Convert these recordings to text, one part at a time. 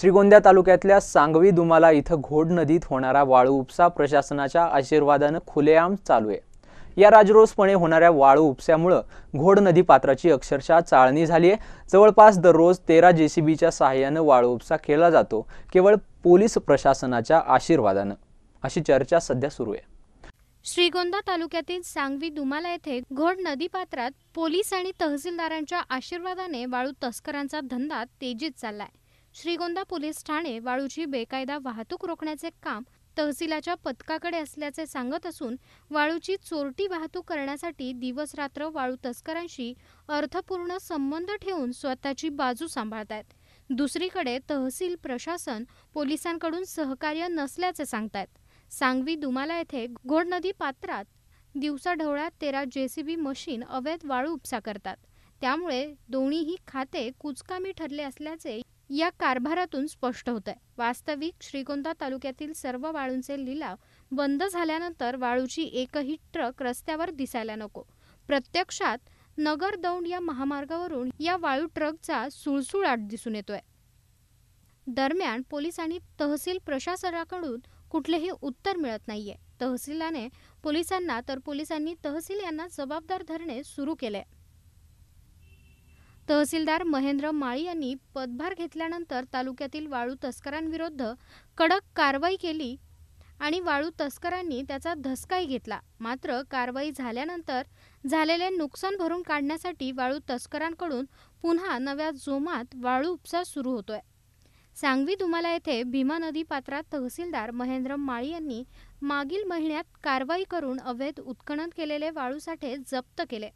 श्रीगोंदा तालुक्यातल्या सांगवी दुमाला इथं घोड नदीत होणारा वाळू उपसा प्रशासनाच्या आशीर्वादानं खुलेआम चालू आहे या राजरोसपणे होणाऱ्या वाळू उपसामुळं घोड नदी पात्राची अक्षरशः चाळणी झाली आहे जवळपास दररोज तेरा जेसीबीच्या सहाय्यानं वाळू उपसा केला जातो केवळ पोलीस प्रशासनाच्या आशीर्वादानं अशी चर्चा सध्या सुरू आहे श्रीगोंदा तालुक्यातील सांगवी दुमाला येथे घोड नदी पात्रात पोलीस आणि तहसीलदारांच्या आशीर्वादाने वाळू तस्करांचा धंदा तेजीत चाललाय श्रीगोंदा पोलीस ठाणे वाळूची बेकायदा वाहतूक रोखण्याचे काम तहसीलाच्या पथकाकडे असल्याचे सांगत असून वाळूची चोरटी वाहतूक करण्यासाठी दिवसरात्र वाळू तस्करांशी अर्थपूर्ण संबंध ठेवून स्वतःची बाजू सांभाळतात दुसरीकडे तहसील प्रशासन पोलिसांकडून सहकार्य नसल्याचे सांगतायत सांगवी दुमाला येथे घोड नदी पात्रात दिवसाढवळ्यात तेरा जेसीबी मशीन अवैध वाळू उपसा करतात त्यामुळे दोन्हीही खाते कुचकामी ठरले असल्याचे या कारभारातून स्पष्ट होत आहे वास्तविक श्रीगोंदा तालुक्यातील सर्व वाळूंचे लिलाव बंद झाल्यानंतर वाळूची एकही ट्रक रस्त्यावर दिसायला नको प्रत्यक्षात नगर दौंड या महामार्गावरून या वाळू ट्रकचा सुळसुळाट दिसून येतोय दरम्यान पोलीस आणि तहसील प्रशासनाकडून कुठलेही उत्तर मिळत नाहीये तहसीलाने पोलिसांना तर पोलिसांनी तहसील यांना जबाबदार धरणे सुरू केले तहसीलदार महेंद्र माळी यांनी पदभार घेतल्यानंतर तालुक्यातील वाळू तस्करांविरुद्ध कडक कारवाई केली आणि वाळू तस्करांनी त्याचा धसकाही घेतला मात्र कारवाई झाल्यानंतर झालेले नुकसान भरून काढण्यासाठी वाळू तस्करांकडून पुन्हा नव्या जोमात वाळू उपसा सुरू होतोय सांगवी दुमाला येथे भीमा नदी पात्रात तहसीलदार महेंद्र माळी यांनी मागील महिन्यात कारवाई करून अवैध उत्खनन केलेले साठे जप्त केले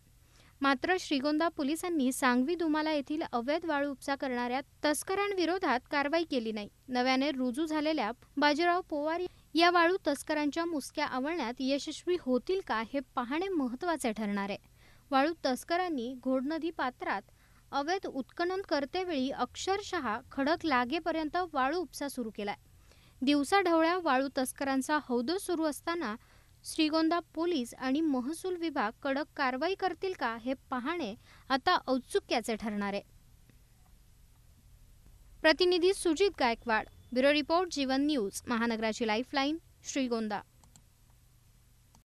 मात्र श्रीगोंदा पोलिसांनी सांगवी दुमाला येथील अवैध वाळू उपसा करणाऱ्या तस्करांविरोधात कारवाई केली नाही नव्याने रुजू झालेल्या बाजीराव पोवार या वाळू तस्करांच्या मुसक्या आवळण्यात यशस्वी होतील का हे पाहणे महत्वाचे ठरणार आहे वाळू तस्करांनी घोडनदी पात्रात अवैध उत्खनन करतेवेळी अक्षरशः खडक लागेपर्यंत वाळू उपसा सुरू केलाय दिवसाढवळ्या वाळू तस्करांचा हौद सुरू असताना श्रीगोंदा पोलीस आणि महसूल विभाग कडक कारवाई करतील का हे पाहणे आता औत्सुक्याचे ठरणार आहे प्रतिनिधी Sujit Gaikwad bureau report Jeevan news महानगराची लाईफलाईन श्रीगोंदा